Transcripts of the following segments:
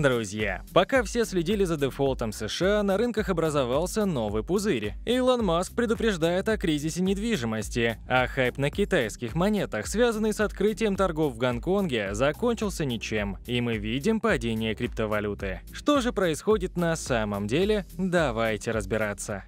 Друзья, пока все следили за дефолтом США, на рынках образовался новый пузырь. Илон Маск предупреждает о кризисе недвижимости, а хайп на китайских монетах, связанный с открытием торгов в Гонконге, закончился ничем, и мы видим падение криптовалюты. Что же происходит на самом деле? Давайте разбираться.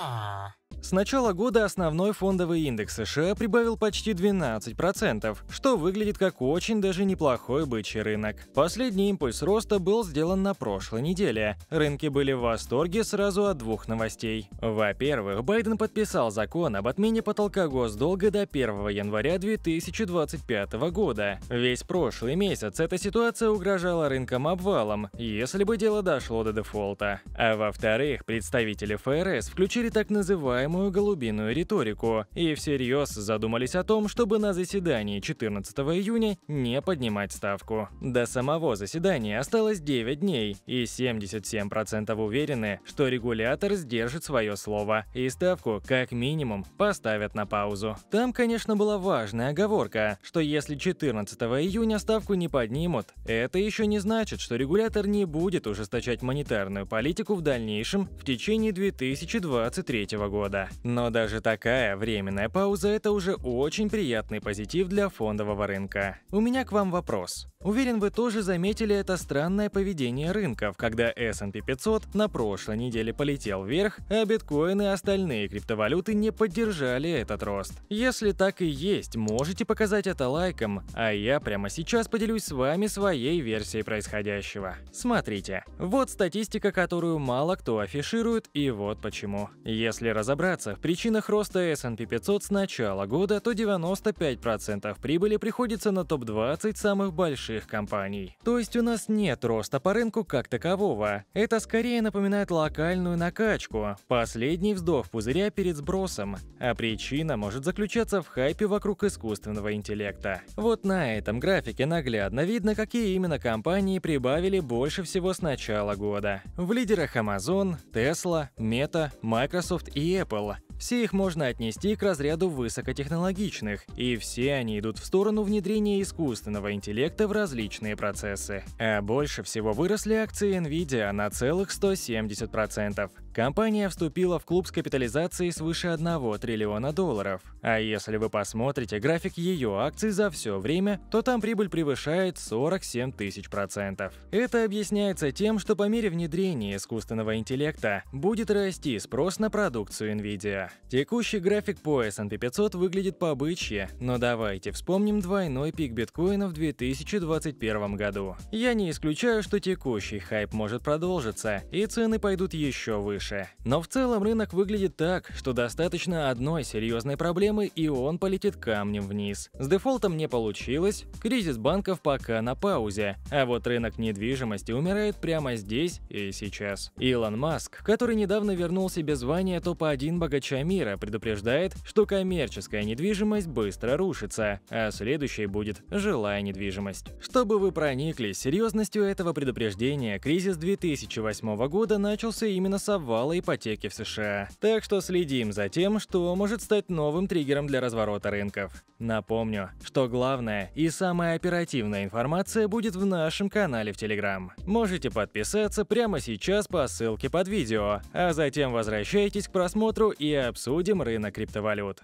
Huh. С начала года основной фондовый индекс США прибавил почти 12%, что выглядит как очень даже неплохой бычий рынок. Последний импульс роста был сделан на прошлой неделе. Рынки были в восторге сразу от двух новостей. Во-первых, Байден подписал закон об отмене потолка госдолга до 1 января 2025 года. Весь прошлый месяц эта ситуация угрожала рынкам обвалом, если бы дело дошло до дефолта. А во-вторых, представители ФРС включили так называемый самую голубиную риторику и всерьез задумались о том, чтобы на заседании 14 июня не поднимать ставку. До самого заседания осталось 9 дней, и 77% уверены, что регулятор сдержит свое слово, и ставку как минимум поставят на паузу. Там, конечно, была важная оговорка, что если 14 июня ставку не поднимут, это еще не значит, что регулятор не будет ужесточать монетарную политику в дальнейшем в течение 2023 года. Но даже такая временная пауза – это уже очень приятный позитив для фондового рынка. У меня к вам вопрос. Уверен, вы тоже заметили это странное поведение рынков, когда S&P 500 на прошлой неделе полетел вверх, а биткоин и остальные криптовалюты не поддержали этот рост. Если так и есть, можете показать это лайком, а я прямо сейчас поделюсь с вами своей версией происходящего. Смотрите, вот статистика, которую мало кто афиширует, и вот почему. Если разобраться в причинах роста S&P 500 с начала года, то 95% прибыли приходится на топ-20 самых больших больших компаний. То есть у нас нет роста по рынку как такового. Это скорее напоминает локальную накачку, последний вздох пузыря перед сбросом. А причина может заключаться в хайпе вокруг искусственного интеллекта. Вот на этом графике наглядно видно, какие именно компании прибавили больше всего с начала года. В лидерах Amazon, Tesla, Meta, Microsoft и Apple. Все их можно отнести к разряду высокотехнологичных, и все они идут в сторону внедрения искусственного интеллекта в различные процессы. А больше всего выросли акции Nvidia на целых 170%. Компания вступила в клуб с капитализацией свыше 1 триллиона долларов. А если вы посмотрите график ее акций за все время, то там прибыль превышает 47 тысяч процентов. Это объясняется тем, что по мере внедрения искусственного интеллекта будет расти спрос на продукцию NVIDIA. Текущий график по S&P 500 выглядит побычье, но давайте вспомним двойной пик биткоина в 2021 году. Я не исключаю, что текущий хайп может продолжиться, и цены пойдут еще выше больше. Но в целом рынок выглядит так, что достаточно одной серьезной проблемы и он полетит камнем вниз. С дефолтом не получилось, кризис банков пока на паузе, а вот рынок недвижимости умирает прямо здесь и сейчас. Илон Маск, который недавно вернул себе звание топ-1 богача мира, предупреждает, что коммерческая недвижимость быстро рушится, а следующей будет жилая недвижимость. Чтобы вы прониклись серьезностью этого предупреждения, кризис 2008 года начался именно с обвала обвала ипотеки в США. Так что следим за тем, что может стать новым триггером для разворота рынков. Напомню, что главная и самая оперативная информация будет в нашем канале в Telegram. Можете подписаться прямо сейчас по ссылке под видео, а затем возвращайтесь к просмотру и обсудим рынок криптовалют.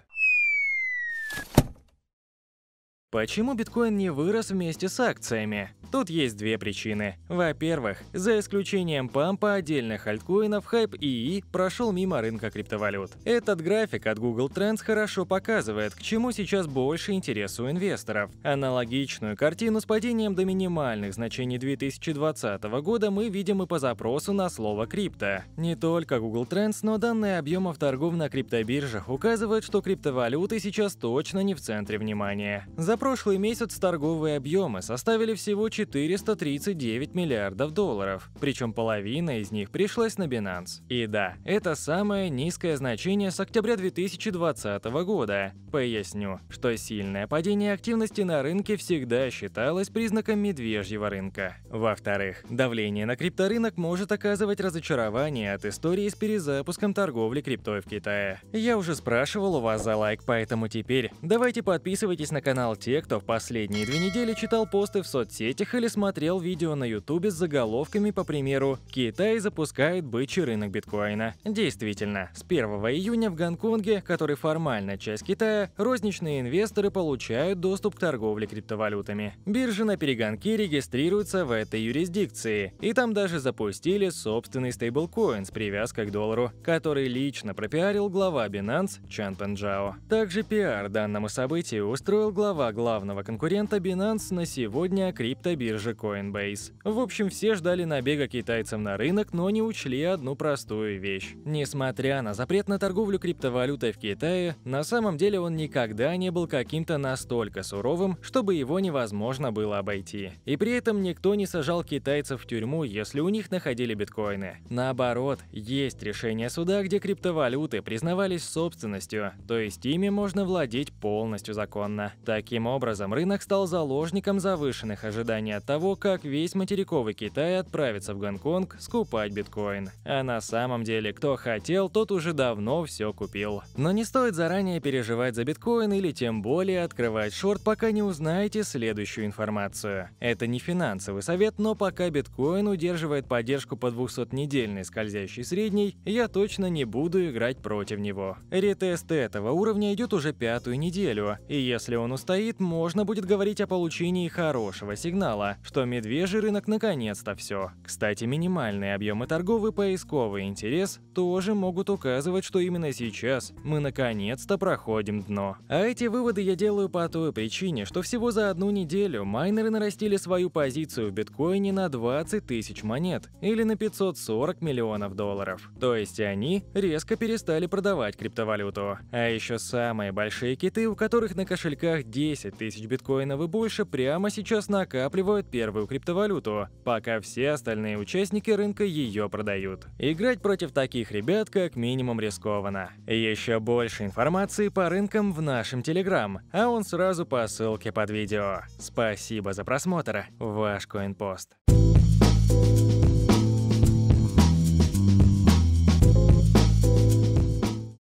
Почему биткоин не вырос вместе с акциями? Тут есть две причины. Во-первых, за исключением пампа отдельных альткоинов, хайп ИИ прошел мимо рынка криптовалют. Этот график от Google Trends хорошо показывает, к чему сейчас больше интерес у инвесторов. Аналогичную картину с падением до минимальных значений 2020 года мы видим и по запросу на слово «крипто». Не только Google Trends, но данные объемов торгов на криптобиржах указывают, что криптовалюты сейчас точно не в центре внимания. За прошлый месяц торговые объемы составили всего 439 миллиардов долларов, причем половина из них пришлась на Binance. И да, это самое низкое значение с октября 2020 года. Поясню, что сильное падение активности на рынке всегда считалось признаком медвежьего рынка. Во-вторых, давление на крипторынок может оказывать разочарование от истории с перезапуском торговли криптой в Китае. Я уже спрашивал у вас за лайк, поэтому теперь давайте подписывайтесь на канал те, кто в последние две недели читал посты в соцсетях или смотрел видео на ютубе с заголовками, по примеру, «Китай запускает бычий рынок биткоина». Действительно, с 1 июня в Гонконге, который формально часть Китая, розничные инвесторы получают доступ к торговле криптовалютами. Биржи на перегонке регистрируются в этой юрисдикции, и там даже запустили собственный стейблкоин с привязкой к доллару, который лично пропиарил глава Binance Чан Пенджао. Также пиар данному событию устроил глава главного конкурента Binance на сегодня криптобиржи Coinbase. В общем, все ждали набега китайцев на рынок, но не учли одну простую вещь. Несмотря на запрет на торговлю криптовалютой в Китае, на самом деле он никогда не был каким-то настолько суровым, чтобы его невозможно было обойти. И при этом никто не сажал китайцев в тюрьму, если у них находили биткоины. Наоборот, есть решение суда, где криптовалюты признавались собственностью, то есть ими можно владеть полностью законно. Таким образом, рынок стал заложником завышенных ожиданий от того, как весь материковый Китай отправится в Гонконг скупать биткоин. А на самом деле, кто хотел, тот уже давно все купил. Но не стоит заранее переживать за биткоин или тем более открывать шорт, пока не узнаете следующую информацию. Это не финансовый совет, но пока биткоин удерживает поддержку по 200-недельной скользящей средней, я точно не буду играть против него. Ретест этого уровня идет уже пятую неделю, и если он устоит, можно будет говорить о получении хорошего сигнала, что медвежий рынок наконец-то все. Кстати, минимальные объемы торговый поисковый интерес тоже могут указывать, что именно сейчас мы наконец-то проходим дно. А эти выводы я делаю по той причине, что всего за одну неделю майнеры нарастили свою позицию в биткоине на 20 тысяч монет или на 540 миллионов долларов. То есть они резко перестали продавать криптовалюту. А еще самые большие киты, у которых на кошельках 10 10 тысяч биткоинов и больше прямо сейчас накапливают первую криптовалюту, пока все остальные участники рынка ее продают. Играть против таких ребят как минимум рискованно. Еще больше информации по рынкам в нашем Телеграм, а он сразу по ссылке под видео. Спасибо за просмотр, ваш CoinPost. Thank you